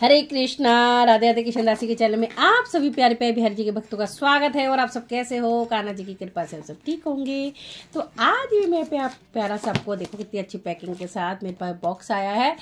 हरे कृष्णा राधे राधे कृष्ण राशि के चैनल में आप सभी प्यारे प्यारे बिहार जी के भक्तों का स्वागत है और आप सब कैसे हो कान्हा जी की कृपा से आप सब ठीक होंगे तो आज भी मेरे पे आप प्यारा सबको देखो कितनी अच्छी पैकिंग के साथ मेरे पास बॉक्स आया है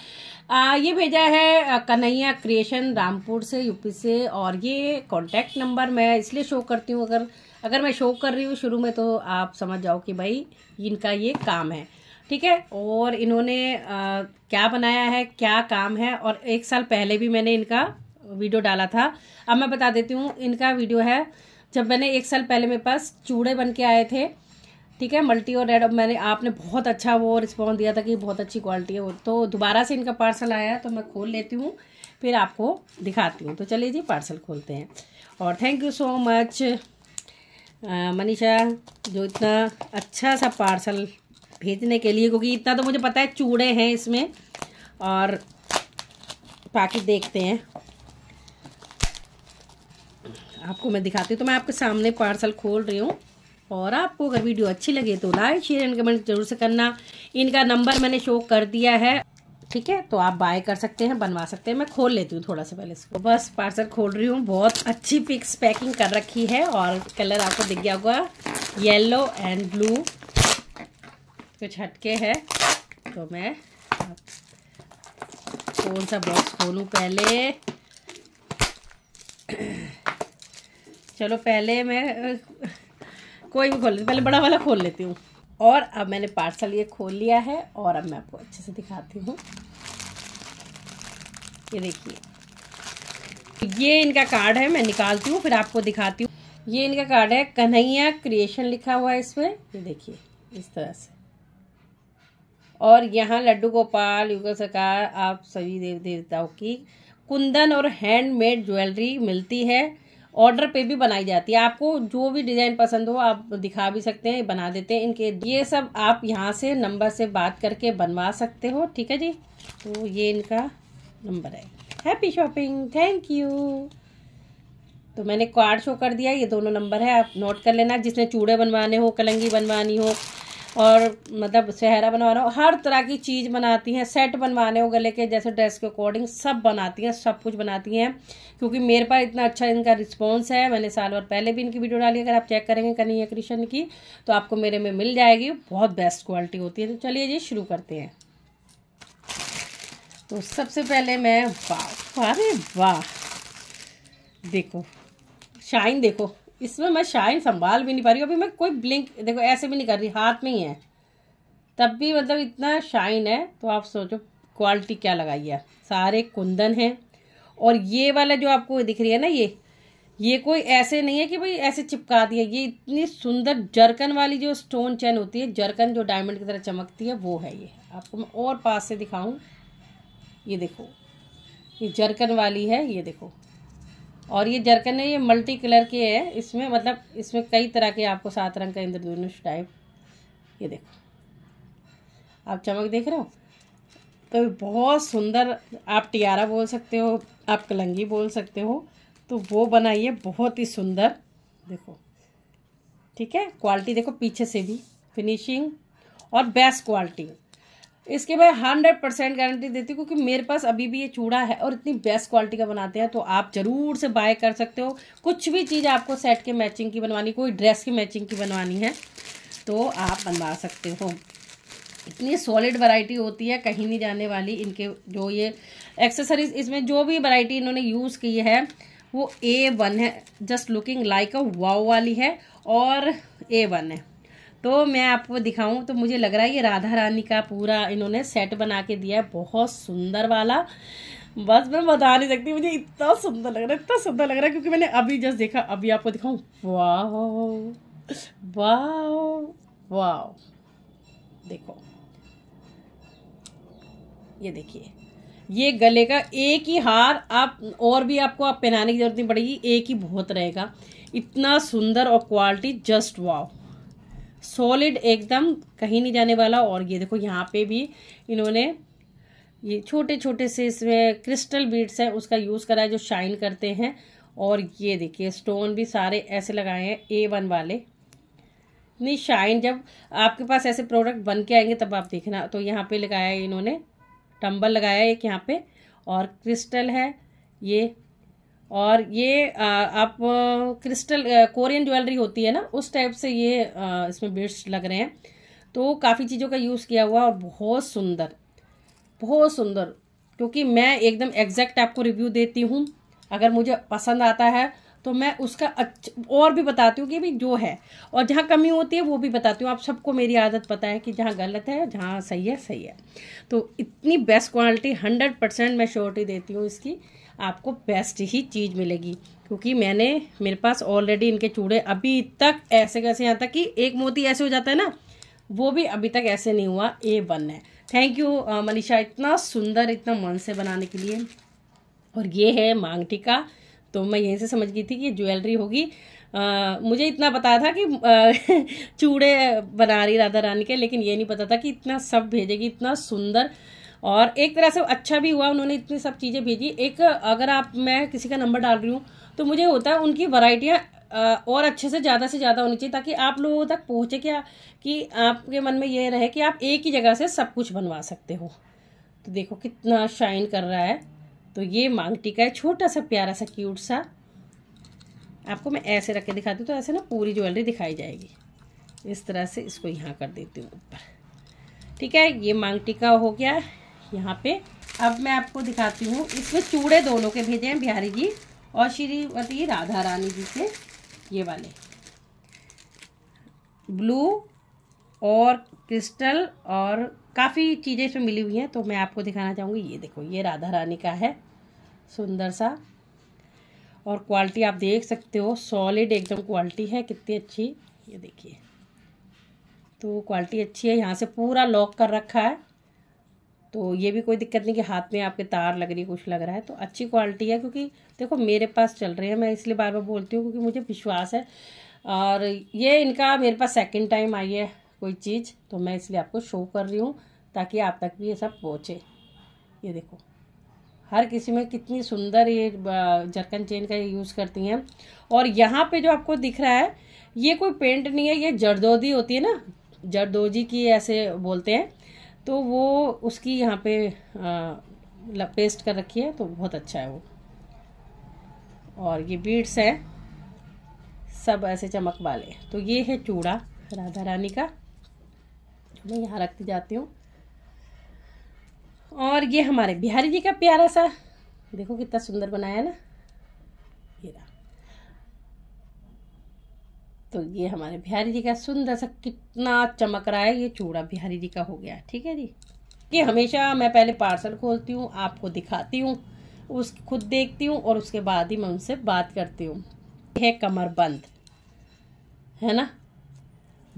आ, ये भेजा है कन्हैया क्रिएशन रामपुर से यूपी से और ये कॉन्टैक्ट नंबर मैं इसलिए शो करती हूँ अगर अगर मैं शो कर रही हूँ शुरू में तो आप समझ जाओ कि भाई इनका ये काम है ठीक है और इन्होंने आ, क्या बनाया है क्या काम है और एक साल पहले भी मैंने इनका वीडियो डाला था अब मैं बता देती हूँ इनका वीडियो है जब मैंने एक साल पहले मेरे पास चूड़े बन के आए थे ठीक है मल्टी और रेड मैंने आपने बहुत अच्छा वो रिस्पॉन्स दिया था कि बहुत अच्छी क्वालिटी है तो दोबारा से इनका पार्सल आया है तो मैं खोल लेती हूँ फिर आपको दिखाती हूँ तो चलिए जी पार्सल खोलते हैं और thank you so much Manisha जो इतना अच्छा सा पार्सल भेजने के लिए क्योंकि इतना तो मुझे पता है चूड़े हैं इसमें और पैकेट देखते हैं आपको मैं दिखाती हूँ तो मैं आपके सामने पार्सल खोल रही हूँ और आपको अगर वीडियो अच्छी लगे तो लाइक शेयर एंड कमेंट जरूर से करना इनका नंबर मैंने शो कर दिया है ठीक है तो आप बाय कर सकते हैं बनवा सकते हैं मैं खोल लेती हूँ थोड़ा सा पहले इसको बस पार्सल खोल रही हूँ बहुत अच्छी फिक्स पैकिंग कर रखी है और कलर आपको दिख गया होगा येलो एंड ब्लू कुछ हटके है तो मैं कौन सा बॉक्स खोलूं पहले चलो पहले मैं कोई भी खोल लेती पहले बड़ा वाला खोल लेती हूँ और अब मैंने पार्सल ये खोल लिया है और अब मैं आपको अच्छे से दिखाती हूँ ये देखिए ये इनका कार्ड है मैं निकालती हूँ फिर आपको दिखाती हूँ ये इनका कार्ड है कन्हैया क्रिएशन लिखा हुआ है इसमें ये देखिए इस तरह से और यहाँ लड्डू गोपाल युग सरकार आप सभी देव देवताओं की कुंदन और हैंडमेड ज्वेलरी मिलती है ऑर्डर पे भी बनाई जाती है आपको जो भी डिज़ाइन पसंद हो आप दिखा भी सकते हैं बना देते हैं इनके ये सब आप यहाँ से नंबर से बात करके बनवा सकते हो ठीक है जी तो ये इनका नंबर है हैप्पी शॉपिंग थैंक यू तो मैंने कार्ड शो कर दिया ये दोनों नंबर है आप नोट कर लेना जिसने चूड़े बनवाने हो कलंगी बनवानी हो और मतलब सहरा बनवाना हर तरह की चीज़ बनाती हैं सेट बनवाने हो गले के जैसे ड्रेस के अकॉर्डिंग सब बनाती हैं सब कुछ बनाती हैं क्योंकि मेरे पास इतना अच्छा इनका रिस्पॉन्स है मैंने साल भर पहले भी इनकी वीडियो डाली अगर आप चेक करेंगे कन्हैया कृष्ण की तो आपको मेरे में मिल जाएगी बहुत बेस्ट क्वालिटी होती है तो चलिए जी शुरू करते हैं तो सबसे पहले मैं वाह अरे वाह देखो शाइन देखो इसमें मैं शाइन संभाल भी नहीं पा रही हूँ अभी मैं कोई ब्लिंक देखो ऐसे भी नहीं कर रही हाथ में ही है तब भी मतलब इतना शाइन है तो आप सोचो क्वालिटी क्या लगाई है सारे कुंदन हैं और ये वाला जो आपको दिख रही है ना ये ये कोई ऐसे नहीं है कि भाई ऐसे चिपका दिया ये इतनी सुंदर जरकन वाली जो स्टोन चैन होती है जरकन जो डायमंड की तरह चमकती है वो है ये आपको मैं और पास से दिखाऊं ये देखो ये जरकन वाली है ये देखो और ये जरकन है ये मल्टी कलर के है इसमें मतलब इसमें कई तरह के आपको सात रंग का इंद्रधनुष टाइप ये देखो आप चमक देख रहे हो तो बहुत सुंदर आप टियारा बोल सकते हो आप कलंगी बोल सकते हो तो वो बनाइए बहुत ही सुंदर देखो ठीक है क्वालिटी देखो पीछे से भी फिनिशिंग और बेस्ट क्वालिटी इसके मैं हंड्रेड परसेंट गारंटी देती हूँ क्योंकि मेरे पास अभी भी ये चूड़ा है और इतनी बेस्ट क्वालिटी का बनाते हैं तो आप ज़रूर से बाय कर सकते हो कुछ भी चीज़ आपको सेट के मैचिंग की बनवानी कोई ड्रेस की मैचिंग की बनवानी है तो आप बनवा सकते हो इतनी सॉलिड वैरायटी होती है कहीं नहीं जाने वाली इनके जो ये एक्सेसरीज इसमें जो भी वैरायटी इन्होंने यूज़ की है वो ए वन है just looking like a wow वाली है और ए वन है तो मैं आपको दिखाऊं तो मुझे लग रहा है ये राधा रानी का पूरा इन्होंने सेट बना के दिया है बहुत सुंदर वाला बस मैं बता नहीं सकती मुझे इतना सुंदर लग रहा है इतना सुंदर लग रहा है क्योंकि मैंने अभी जस्ट देखा अभी आपको दिखाऊं वाह वाह वाह देखो ये देखिए ये गले का एक ही हार आप और भी आपको आप पहनाने की जरूरत नहीं पड़ेगी एक ही बहुत रहेगा इतना सुंदर और क्वालिटी जस्ट वाह सॉलिड एकदम कहीं नहीं जाने वाला और ये देखो यहाँ पे भी इन्होंने ये छोटे छोटे से इसमें क्रिस्टल बीड्स हैं उसका यूज़ करा है जो शाइन करते हैं और ये देखिए स्टोन भी सारे ऐसे लगाए हैं ए वन वाले नहीं शाइन जब आपके पास ऐसे प्रोडक्ट बन के आएंगे तब आप देखना तो यहाँ पे लगाया है इन्होंने टम्बल लगाया एक यहाँ पे और क्रिस्टल है ये और ये आ, आप क्रिस्टल कोरियन ज्वेलरी होती है ना उस टाइप से ये आ, इसमें बेड्स लग रहे हैं तो काफ़ी चीज़ों का यूज़ किया हुआ और बहुत सुंदर बहुत सुंदर क्योंकि मैं एकदम एग्जैक्ट आपको रिव्यू देती हूँ अगर मुझे पसंद आता है तो मैं उसका अच्छ और भी बताती हूँ कि भी जो है और जहाँ कमी होती है वो भी बताती हूँ आप सबको मेरी आदत पता है कि जहाँ गलत है जहाँ सही है सही है तो इतनी बेस्ट क्वालिटी हंड्रेड परसेंट मैं श्योरिटी देती हूँ इसकी आपको बेस्ट ही चीज़ मिलेगी क्योंकि मैंने मेरे पास ऑलरेडी इनके चूड़े अभी तक ऐसे कैसे यहाँ तक कि एक मोती ऐसे हो जाता है ना वो भी अभी तक ऐसे नहीं हुआ ए वन है थैंक यू मनीषा इतना सुंदर इतना मन से बनाने के लिए और ये है मांगटी का तो मैं यहीं से समझ गई थी कि ज्वेलरी होगी आ, मुझे इतना पता था कि आ, चूड़े बना रही राधा रानी के लेकिन ये नहीं पता था कि इतना सब भेजेगी इतना सुंदर और एक तरह से अच्छा भी हुआ उन्होंने इतनी सब चीज़ें भेजी एक अगर आप मैं किसी का नंबर डाल रही हूँ तो मुझे होता है उनकी वराइटियाँ और अच्छे से ज़्यादा से ज़्यादा होनी चाहिए ताकि आप लोगों तक पहुँचे क्या कि आपके मन में ये रहे कि आप एक ही जगह से सब कुछ बनवा सकते हो तो देखो कितना शाइन कर रहा है तो ये मांग टीका है छोटा सा प्यारा सा क्यूट सा आपको मैं ऐसे रख के दिखाती हूँ तो ऐसे ना पूरी ज्वेलरी दिखाई जाएगी इस तरह से इसको यहाँ कर देती हूँ ऊपर ठीक है ये मांग टीका हो गया यहाँ पे अब मैं आपको दिखाती हूँ इसमें चूड़े दोनों के भेजे हैं बिहारी जी और श्रीमती राधा रानी जी से ये वाले ब्लू और क्रिस्टल और काफ़ी चीज़ें इसमें मिली हुई हैं तो मैं आपको दिखाना चाहूँगी ये देखो ये राधा रानी का है सुंदर सा और क्वालिटी आप देख सकते हो सॉलिड एकदम क्वालिटी है कितनी अच्छी ये देखिए तो क्वालिटी अच्छी है यहाँ से पूरा लॉक कर रखा है तो ये भी कोई दिक्कत नहीं कि हाथ में आपके तार लग रही है कुछ लग रहा है तो अच्छी क्वालिटी है क्योंकि देखो मेरे पास चल रहे हैं मैं इसलिए बार बार बोलती हूँ क्योंकि मुझे विश्वास है और ये इनका मेरे पास सेकेंड टाइम आई है कोई चीज़ तो मैं इसलिए आपको शो कर रही हूँ ताकि आप तक भी ये सब पहुँचे ये देखो हर किसी में कितनी सुंदर ये जरकन चेन का यूज़ करती हैं और यहाँ पे जो आपको दिख रहा है ये कोई पेंट नहीं है ये जरदोजी होती है ना जरदोजी की ऐसे बोलते हैं तो वो उसकी यहाँ पे आ, पेस्ट कर रखी है तो बहुत अच्छा है वो और ये बीड्स हैं सब ऐसे चमक वाले तो ये है चूड़ा राधा रानी का मैं यहाँ रखती जाती हूँ और ये हमारे बिहारी जी का प्यारा सा देखो कितना सुंदर बनाया ना ये रहा तो ये हमारे बिहारी जी का सुंदर सा कितना चमक रहा है ये चूड़ा बिहारी जी का हो गया ठीक है जी ये हमेशा मैं पहले पार्सल खोलती हूँ आपको दिखाती हूँ उस खुद देखती हूँ और उसके बाद ही मैं उनसे बात करती हूँ है कमरबंद है ना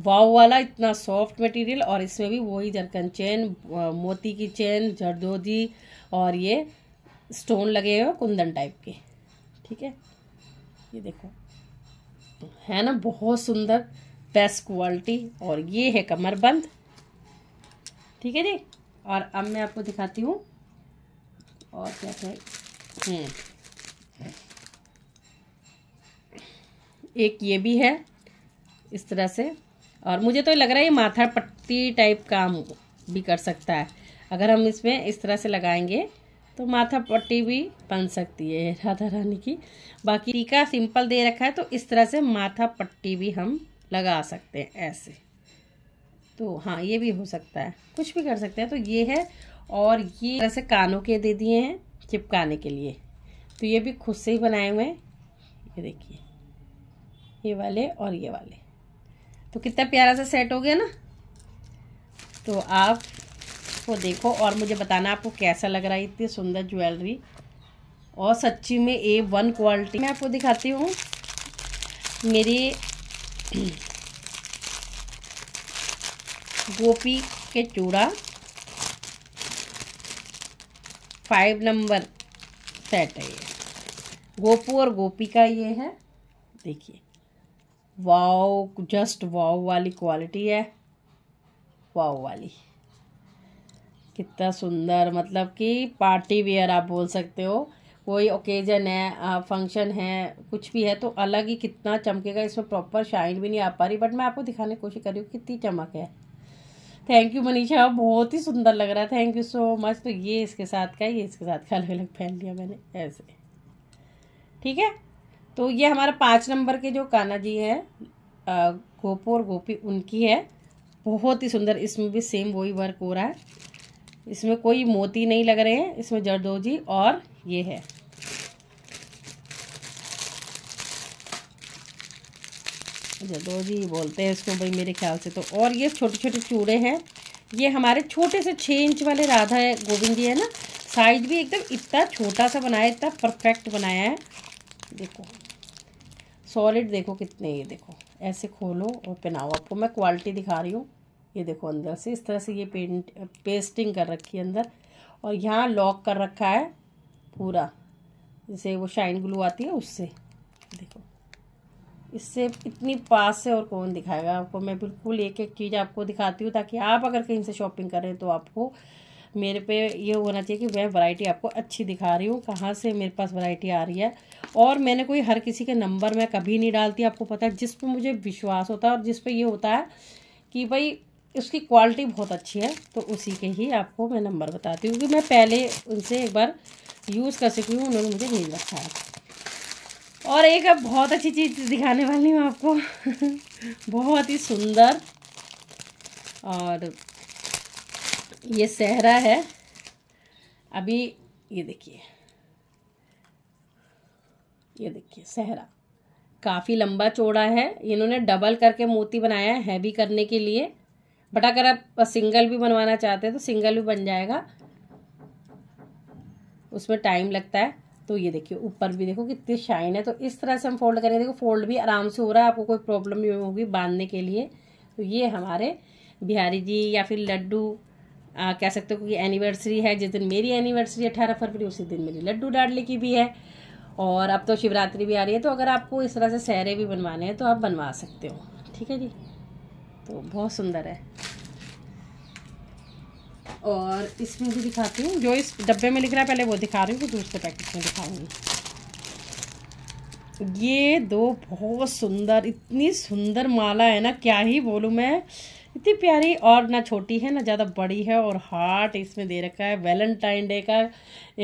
वाव वाला इतना सॉफ्ट मटेरियल और इसमें भी वही जरकन चेन मोती की चेन जरदोजी और ये स्टोन लगे हुए कुंदन टाइप के ठीक है ये देखो है ना बहुत सुंदर बेस्ट क्वालिटी और ये है कमरबंद ठीक है जी और अब मैं आपको दिखाती हूँ और क्या है हम्म। एक ये भी है इस तरह से और मुझे तो लग रहा है ये माथा पट्टी टाइप काम भी कर सकता है अगर हम इसमें इस तरह से लगाएंगे तो माथा पट्टी भी बन सकती है राधा रानी की बाकी टीका सिंपल दे रखा है तो इस तरह से माथा पट्टी भी हम लगा सकते हैं ऐसे तो हाँ ये भी हो सकता है कुछ भी कर सकते हैं तो ये है और ये तरह से कानों के दे दिए हैं चिपकाने के लिए तो ये भी खुद से ही बनाए हुए हैं ये देखिए ये वाले और ये वाले तो कितना प्यारा सा सेट हो गया ना तो आप इसको देखो और मुझे बताना आपको कैसा लग रहा है इतनी सुंदर ज्वेलरी और सच्ची में ए वन क्वालिटी मैं आपको दिखाती हूँ मेरे गोपी के चूड़ा फाइव नंबर सेट है ये गोपू और गोपी का ये है देखिए वाओ जस्ट वाओ वाली क्वालिटी है वाओ वाली कितना सुंदर मतलब कि पार्टी वेयर आप बोल सकते हो कोई ओकेजन है फंक्शन है कुछ भी है तो अलग ही कितना चमकेगा इसमें प्रॉपर शाइन भी नहीं आ पा रही बट मैं आपको दिखाने की कोशिश कर रही हूँ कितनी चमक है थैंक यू मनीषा बहुत ही सुंदर लग रहा है थैंक यू सो मच तो ये इसके साथ का ये इसके साथ का अलग अलग पहन लिया मैंने ऐसे ठीक है तो ये हमारा पाँच नंबर के जो काना जी है गोपो और गोपी उनकी है बहुत ही सुंदर इसमें भी सेम वही वर्क हो रहा है इसमें कोई मोती नहीं लग रहे हैं इसमें जरदोजी और ये है जरदोजी बोलते हैं इसको भाई मेरे ख्याल से तो और ये छोटे छोटे चूड़े हैं ये हमारे छोटे से छः इंच वाले राधा है गोविंद जी है ना साइज भी एकदम इतना छोटा सा बनाया इतना परफेक्ट बनाया है देखो सॉलिड देखो कितने ये देखो ऐसे खोलो और पहनाओ आपको मैं क्वालिटी दिखा रही हूँ ये देखो अंदर से इस तरह से ये पेंट पेस्टिंग कर रखी है अंदर और यहाँ लॉक कर रखा है पूरा जैसे वो शाइन ग्लू आती है उससे देखो इससे इतनी पास से और कौन दिखाएगा आपको मैं बिल्कुल एक एक चीज़ आपको दिखाती हूँ ताकि आप अगर कहीं से शॉपिंग करें तो आपको मेरे पे ये होना चाहिए कि मैं वैरायटी आपको अच्छी दिखा रही हूँ कहाँ से मेरे पास वैरायटी आ रही है और मैंने कोई हर किसी के नंबर मैं कभी नहीं डालती आपको पता है जिस पर मुझे विश्वास होता है और जिस पर ये होता है कि भाई उसकी क्वालिटी बहुत अच्छी है तो उसी के ही आपको मैं नंबर बताती हूँ क्योंकि मैं पहले उनसे एक बार यूज़ कर चुकी हूँ उन्होंने मुझे भेज रखा है और एक अब बहुत अच्छी चीज़ दिखाने वाली हूँ आपको बहुत ही सुंदर और ये सहरा है अभी ये देखिए ये देखिए सहरा काफ़ी लंबा चौड़ा है इन्होंने डबल करके मोती बनाया है हैवी करने के लिए बट अगर आप सिंगल भी बनवाना चाहते हैं तो सिंगल भी बन जाएगा उसमें टाइम लगता है तो ये देखिए ऊपर भी देखो कितनी शाइन है तो इस तरह से हम फोल्ड करेंगे देखो फोल्ड भी आराम से हो रहा है आपको कोई प्रॉब्लम नहीं होगी बांधने के लिए तो ये हमारे बिहारी जी या फिर लड्डू कह सकते हो कि एनिवर्सरी है जिस दिन मेरी एनिवर्सरी अठारह फरवरी उसी दिन मेरी लड्डू डालने की भी है और अब तो शिवरात्रि भी आ रही है तो अगर आपको इस तरह से सहरे भी बनवाने हैं तो आप बनवा सकते हो ठीक है जी तो बहुत सुंदर है और इसमें भी दिखाती हूँ जो इस डब्बे में लिख रहा है पहले वो दिखा रही हूँ दूसरे पैकेट में दिखाऊंगी ये दो बहुत सुंदर इतनी सुंदर माला है ना क्या ही बोलूँ मैं इतनी प्यारी और ना छोटी है ना ज़्यादा बड़ी है और हार्ट इसमें दे रखा है वैलेंटाइन डे का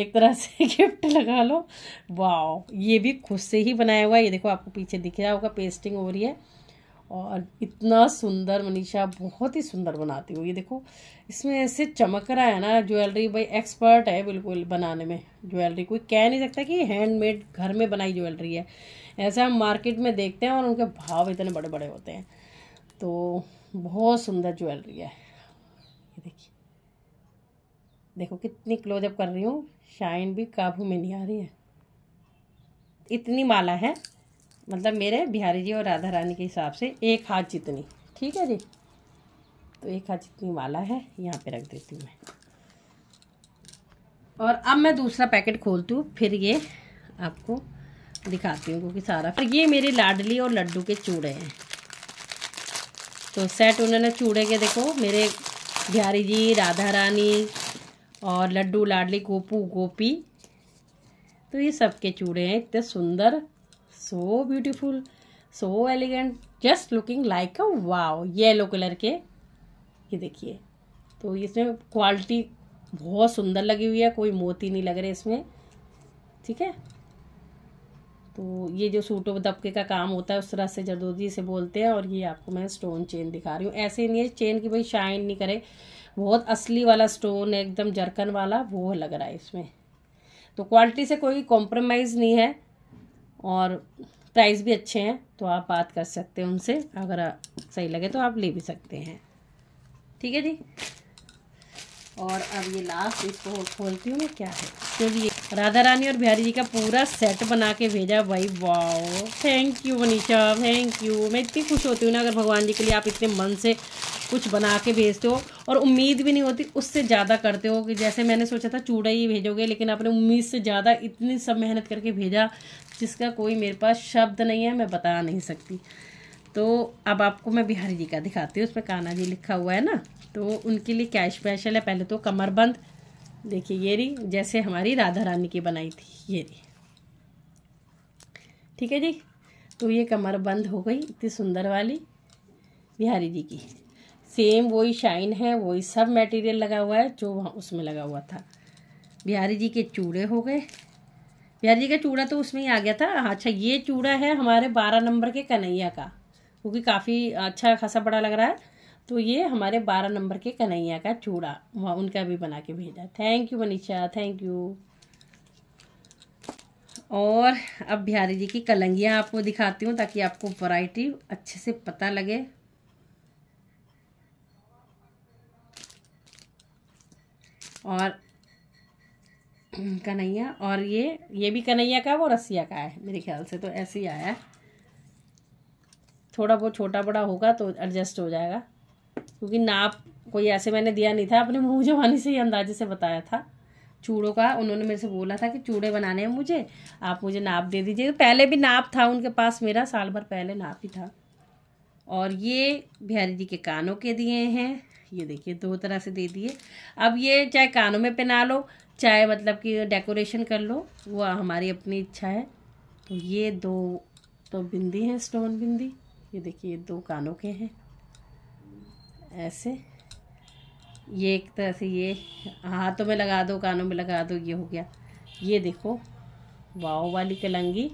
एक तरह से गिफ्ट लगा लो वाह ये भी खुद से ही बनाया हुआ है ये देखो आपको पीछे दिख रहा होगा पेस्टिंग हो रही है और इतना सुंदर मनीषा बहुत ही सुंदर बनाती हूँ ये देखो इसमें ऐसे चमक रहा है ना ज्वेलरी भाई एक्सपर्ट है बिल्कुल बनाने में ज्वेलरी कोई कह नहीं सकता कि हैंडमेड घर में बनाई ज्वेलरी है ऐसे हम मार्केट में देखते हैं और उनके भाव इतने बड़े बड़े होते हैं तो बहुत सुंदर ज्वेलरी है ये देखिए देखो कितनी क्लोजअप कर रही हूँ शाइन भी काबू में नहीं आ रही है इतनी माला है मतलब मेरे बिहारी जी और राधा रानी के हिसाब से एक हाथ जितनी ठीक है जी तो एक हाथ जितनी माला है यहाँ पे रख देती हूँ मैं और अब मैं दूसरा पैकेट खोलती हूँ फिर ये आपको दिखाती हूँ क्योंकि सारा फिर ये मेरे लाडली और लड्डू के चूड़े हैं तो सेट उन्होंने चूड़े के देखो मेरे बिहारी जी राधा रानी और लड्डू लाडली गोपू गोपी तो ये सब के चूड़े हैं इतने सुंदर so beautiful so elegant just looking like a wow yellow colour के ये देखिए तो इसमें क्वालिटी बहुत सुंदर लगी हुई है कोई मोती नहीं लग रहे इसमें ठीक है तो ये जो सूटों दबके का काम होता है उस तरह से जरदोजी से बोलते हैं और ये आपको मैं स्टोन चेन दिखा रही हूँ ऐसे नहीं है चेन की भाई शाइन नहीं करे बहुत असली वाला स्टोन है एकदम जरकन वाला वो लग रहा है इसमें तो क्वालिटी से कोई कॉम्प्रोमाइज़ नहीं है और प्राइस भी अच्छे हैं तो आप बात कर सकते हैं उनसे अगर सही लगे तो आप ले भी सकते हैं ठीक है जी और अब ये लास्ट इसको खोलती हूँ मैं क्या है क्योंकि राधा रानी और बिहारी जी का पूरा सेट बना के भेजा भाई wow thank you Manisha thank you मैं इतनी खुश होती हूँ ना अगर भगवान जी के लिए आप इतने मन से कुछ बना के भेजते हो और उम्मीद भी नहीं होती उससे ज़्यादा करते हो कि जैसे मैंने सोचा था चूड़ा ही भेजोगे लेकिन आपने उम्मीद से ज़्यादा इतनी सब मेहनत करके भेजा जिसका कोई मेरे पास शब्द नहीं है मैं बता नहीं सकती तो अब आपको मैं बिहारी जी का दिखाती हूँ उसमें काना जी लिखा हुआ है ना तो उनके लिए क्या स्पेशल है पहले तो कमरबंद देखिए ये रही जैसे हमारी राधा रानी की बनाई थी ये रही ठीक है जी तो ये कमर बंद हो गई इतनी सुंदर वाली बिहारी जी की सेम वही शाइन है वही सब मटेरियल लगा हुआ है जो वहाँ उसमें लगा हुआ था बिहारी जी के चूड़े हो गए बिहारी जी का चूड़ा तो उसमें ही आ गया था अच्छा ये चूड़ा है हमारे बारह नंबर के कन्हैया का क्योंकि काफ़ी अच्छा खासा बड़ा लग रहा है तो ये हमारे बारह नंबर के कन्हैया का चूड़ा वहाँ उनका भी बना के भेजा thank you Manisha thank you और अब बिहारी जी की कलंगियाँ आपको दिखाती हूँ ताकि आपको वैरायटी अच्छे से पता लगे और कन्हैया और ये ये भी कन्हैया का है वो रसिया का है मेरे ख्याल से तो ऐसे ही आया है थोड़ा बहुत छोटा बड़ा होगा तो एडजस्ट हो जाएगा क्योंकि नाप कोई ऐसे मैंने दिया नहीं था अपने मुँह जवानी से ही अंदाजे से बताया था चूड़ों का उन्होंने मेरे से बोला था कि चूड़े बनाने हैं मुझे आप मुझे नाप दे दीजिए तो पहले भी नाप था उनके पास मेरा साल भर पहले नाप ही था और ये बिहारी जी के कानों के दिए हैं ये देखिए दो तरह से दे दिए अब ये चाहे कानों में पहना लो चाहे मतलब कि डेकोरेशन कर लो वो हमारी अपनी इच्छा है तो ये दो तो बिंदी हैं स्टोन बिंदी ये देखिए ये दो कानों के हैं ऐसे ये एक तरह से ये हाथों में लगा दो कानों में लगा दो ये हो गया ये देखो वाओ वाली कलंगी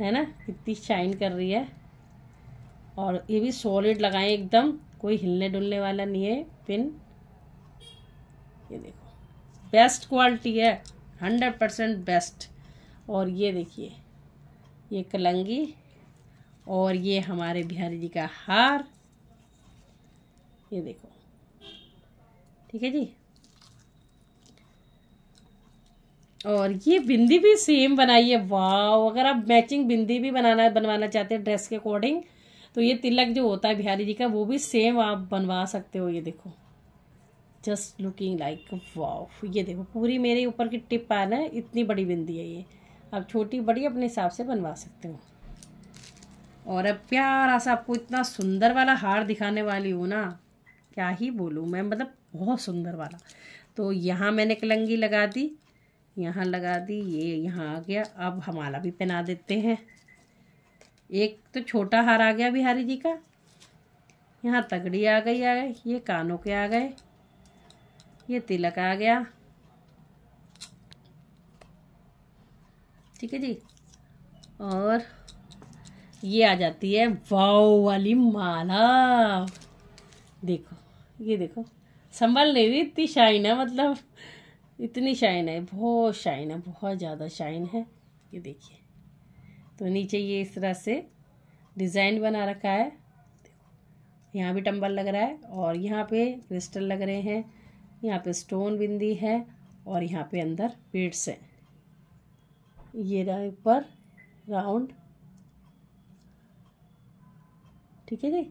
है ना कितनी शाइन कर रही है और ये भी सॉलिड लगाएं एकदम कोई हिलने डुलने वाला नहीं है पिन ये देखो बेस्ट क्वालिटी है हंड्रेड परसेंट बेस्ट और ये देखिए ये कलंगी और ये हमारे बिहारी जी का हार ये देखो ठीक है जी और ये बिंदी भी सेम बनाई है वाह अगर आप मैचिंग बिंदी भी बनाना बनवाना चाहते हैं ड्रेस के अकॉर्डिंग तो ये तिलक जो होता है बिहारी जी का वो भी सेम आप बनवा सकते हो ये देखो जस्ट लुकिंग लाइक वाह ये देखो पूरी मेरे ऊपर की टिप आना है इतनी बड़ी बिंदी है ये आप छोटी बड़ी अपने हिसाब से बनवा सकते हो और अब प्यारा सा आपको इतना सुंदर वाला हार दिखाने वाली हूँ ना क्या ही बोलूँ मैं मतलब बहुत सुंदर वाला तो यहाँ मैंने कलंगी लगा दी यहाँ लगा दी ये यहाँ आ गया अब हमारा भी पहना देते हैं एक तो छोटा हार आ गया बिहारी जी का यहाँ तगड़ी आ गई आ गई ये कानों के आ गए ये तिलक आ गया ठीक है जी और ये आ जाती है वाओ वाली माला देखो ये देखो संभल नहीं रही इतनी शाइन है मतलब इतनी शाइन है बहुत शाइन है बहुत ज़्यादा शाइन है ये देखिए तो नीचे ये इस तरह से डिज़ाइन बना रखा है यहाँ भी टंबल लग रहा है और यहाँ पे क्रिस्टल लग रहे हैं यहाँ पे स्टोन बिंदी है और यहाँ पे अंदर पेड्स हैं ये रहा ऊपर राउंड ठीक है जी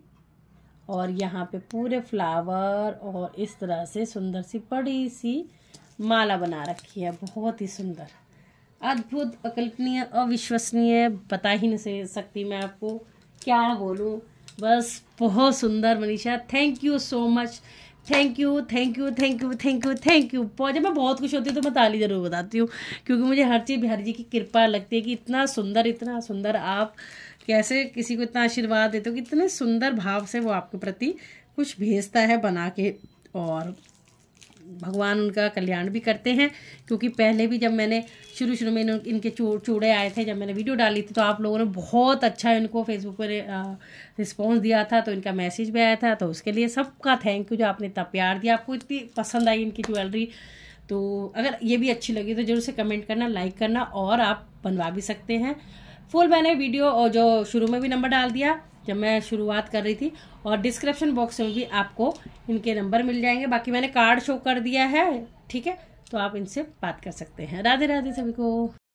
और यहाँ पे पूरे फ्लावर और इस तरह से सुंदर सी बड़ी सी माला बना रखी है बहुत ही सुंदर अद्भुत अकल्पनीय अविश्वसनीय बता ही नहीं सकती मैं आपको क्या बोलूँ बस बहुत सुंदर Manisha thank you so much thank you thank you thank you thank you thank you बहुत जब मैं बहुत खुश होती हूँ तो मैं ताली ज़रूर बताती हूँ क्योंकि मुझे हर चीज़ बिहारी जी की कृपा लगती है कि इतना सुंदर इतना सुंदर आप कैसे किसी को इतना आशीर्वाद देते हो कितने सुंदर भाव से वो आपके प्रति कुछ भेजता है बना के और भगवान उनका कल्याण भी करते हैं क्योंकि पहले भी जब मैंने शुरू शुरू में इनके चू चूड़े आए थे जब मैंने वीडियो डाली थी तो आप लोगों ने बहुत अच्छा इनको फेसबुक पर रिस्पॉन्स दिया था तो इनका मैसेज भी आया था तो उसके लिए सबका थैंक यू जो आपने इतना प्यार दिया आपको इतनी पसंद आई इनकी ज्वेलरी तो अगर ये भी अच्छी लगी तो जरूर से कमेंट करना लाइक करना और आप बनवा भी सकते हैं फुल मैंने वीडियो और जो शुरू में भी नंबर डाल दिया जब मैं शुरुआत कर रही थी और डिस्क्रिप्शन बॉक्स में भी आपको इनके नंबर मिल जाएंगे बाकी मैंने कार्ड शो कर दिया है ठीक है तो आप इनसे बात कर सकते हैं राधे राधे सभी को